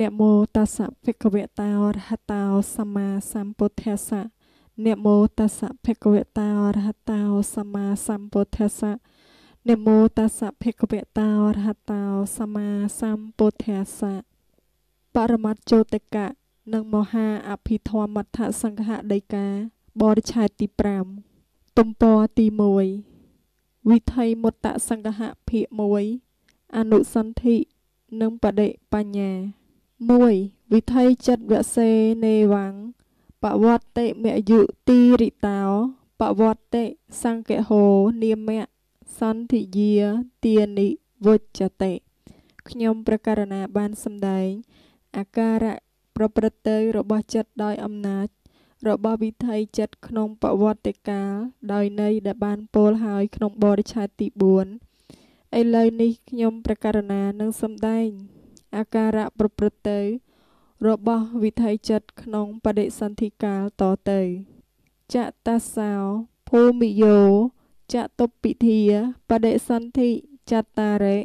នមោតស្សៈភិក្ខវតោរហតោសម្មាសម្ពុទ្ធស្សៈនមោតស្សៈភិក្ខវតោរហតោសម្មាសម្ពុទ្ធស្សៈនមោតស្សៈភិក្ខវតោរហតោសម្មាសម្ពុទ្ធស្សៈបរមត្តចោតិកៈនិងមហាអភិធម្មដ្ឋសង្ឃដីកាបរិឆេទទី5ទំព័រទី1វិថីមុត្តសង្ឃៈភាគ1អនុសន្ធិនិងបដិបញ្ញា 1. វិថីចិត្តវសេនេវੰបវត្តិមយុទីរិតោបវត្តិសង្កហោនាមៈសន្ធិយាទានិវុច្ចតិខ្ញុំប្រកាសណាបានសម្ដែងអាការៈប្រព្រឹត្តទៅរបស់ចិត្តដោយអំណាចរបស់វិថីចិត្តក្នុងបវត្តិកាលដោយន័យដែលបានពោលហើយក្នុងបរិឆេទទី4ឥឡូវនេះខ្ញុំប្រកាសណានឹងសម្ដែងអាការៈប្រព្រឹត្តទៅរបស់វិថីចិត្តក្នុងបដិសន្ធិកាលតទៅចតសោភូមិយោចតុពិធាបដិសន្ធិចតារេ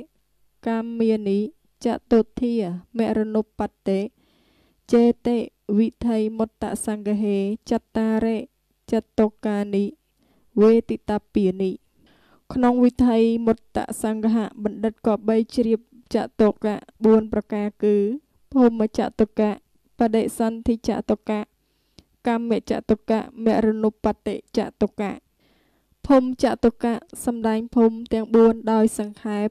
កម្មមានិចតុធាមរណុបត្តិចេតិវិថីមុតតសង្ឃហេចតារេចតុកានិវេតិតាពានិក្នុង វិថីមុតតសង្ឃបណ្ឌិតក៏បីជ្រាបចតុកៈ4ប្រការគឺភូមិចតុកៈបដិសន្ធិចតុកៈកម្មចតុកៈមរណុបតិចតុកៈភូមិចតុកៈសំដែងភូមិទាំង4ដោយសង្ខេប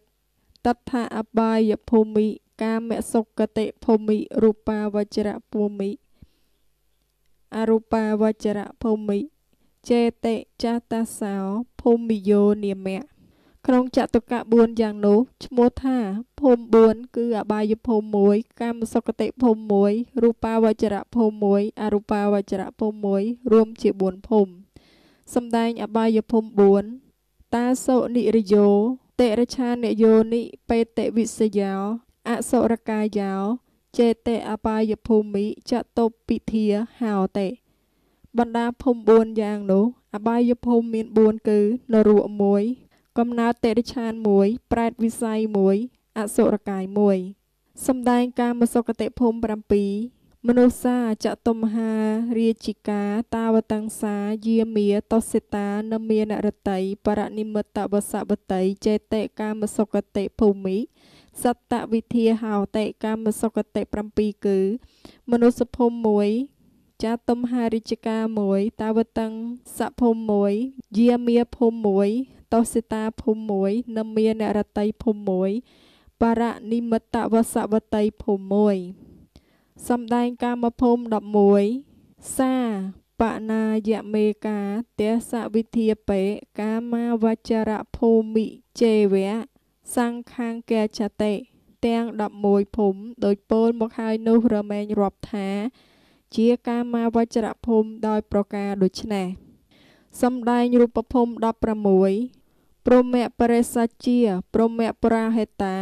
តថាអបាយភូមិកាមសុគតិភូមិរូបាវចរៈភូមិអរូបាវចរៈភូមិចេតិចតសោភូមិយោនិមៈក្នុងចតុកៈ4យ៉ាងនោះឈ្មោះថាភូមិ4គឺអបាយភូមិ1កាមសុគតិភូមិ1រូបាវចរៈភូមិ1អរូបាវចរៈភូមិ1រួមជា4ភូមិសំដែងអបាយភូមិ4តាសោនិរិយោតិរឆានិយោនិបេតិវិសយោអសរកាយោចេតិអបាយភូមិចតុពិធាហោតិបណ្ដាភូមិ4យ៉ាងនោះអបាយភូមិមាន4គឺនរៈ1កំណើតតិរិឆានមួយប្រែតវិស័យមួយអសុរកាយមួយសំដែងកាមសុគតិភូមិ7មនុស្សាចតុមហារាជិកាតាវតង្សាយាមាតសិតានមានរតីបរនិមិត្តវសវតីចេតិកាមសុគតិភូមិសត្តវិធាហោតិកាមសុគតិ7គឺ មនុស្សភូមិ1ចាទុំហារិជកាមួយតាវតឹងសភូមិមួយ យាមាភូមិមួយតោសិតាភូមិមួយនិមានរតីភូមិមួយបរនិមិត្តវសវតីភូមិមួយសំដែងកាមភូមិ11សា បណាយមេកាទសវិធាបេកាមាវចរភូមិជេវៈសង្ខាងកេចតេទាំង11ភូមិដោយពោលមកហើយនោះរមែងរាប់ថាជាកាមាវចរភូមិដោយប្រការដូច្នេះសម្ដែងរូបភូមិ16ព្រមបរិសច្ជាព្រមប្រាហេតា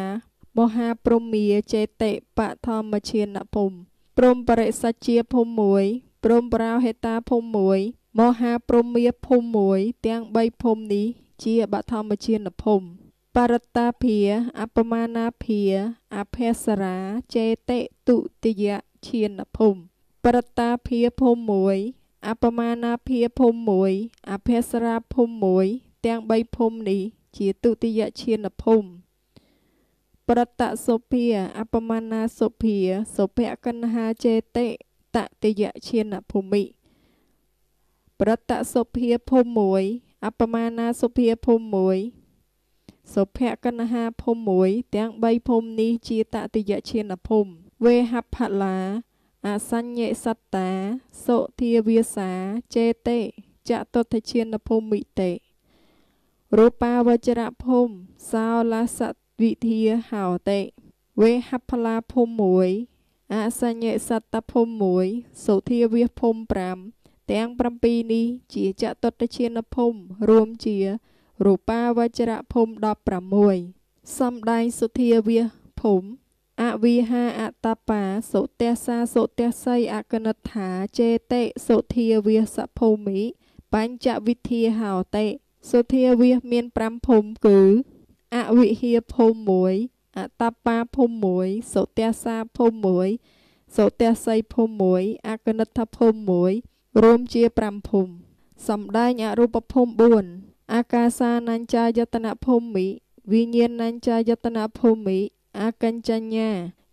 មហាព្រមាចេតិបឋមឈានភូមិព្រមបរិសច្ជាភូមិ1ព្រមប្រាហេតាភូមិ1មហាព្រមាភូមិ1ទាំង3ភូមិនេះជាបឋមឈានភូមិបរតាភិអបមានាភិអភសរាចេតិទុតិយឈានភូមិព្រឹត្តាភារភូមិមួយអបមានាភារភូមិមួយអភស្សរាភូមិមួយទាំងបីភូមិនេះជាទុតិយឈានភូមិ ប្រតសុភាអបមានាសុភាសុភកណ្ហាចេតិតតិយឈានភូមិប្រតសុភាភូមិ1អបមានាសុភាភូមិ1សុភកណ្ហាភូមិ1ទាំង3ភូមិនេះជាតតិយឈានភូមិវេហផលាអសញ្ញេសត្តាសុធាវាសាចេតេចតុតិឈានភូមិតេរូបាវចរភូមិសោលាសវិធាហោតេវេហផលាភូមិ1អសញ្ញេសត្តភូមិ1សុធាវាភូមិ5ទាំង7នេះជាចតុតិឈានភូមិរួមជារូបាវចរភូមិ16សំដែងសុធាវាភូមិអវិហាអតបាសុទះសាសុទះសីអកនិដ្ឋាចេតិសុធាវាសភូមិបញ្ចវិធាហោតិសុធាវាសមាន5ភូមិគឺអវិហាភូមិ1អតបាភូមិ1សុទះសាភូមិ1សុទះសីភូមិ1អកនិដ្ឋភូមិ1រួមជា5ភូមិសំដែងអរូបភូមិ4អាកាសានញ្ចាយតនភូមិវិញ្ញាណញ្ចាយតនភូមិអកัญចញ្ញា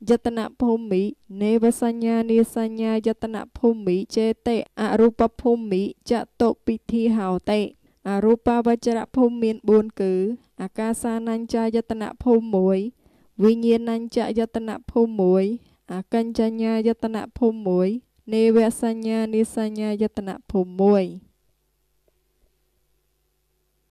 យតនភូមិនេវសញ្ញានាសញ្ញាយតនភូមិចេតេអរូបភូមិចតុពិធីហោតេអរូបវចរភូមិមាន4គឺអាកាសានញ្ចាយតនភូមិ1វិញ្ញាណញ្ចយតនភូមិ1អកัญចញ្ញាយតនភូមិ1នេវសញ្ញានាសញ្ញាយតនភូមិ1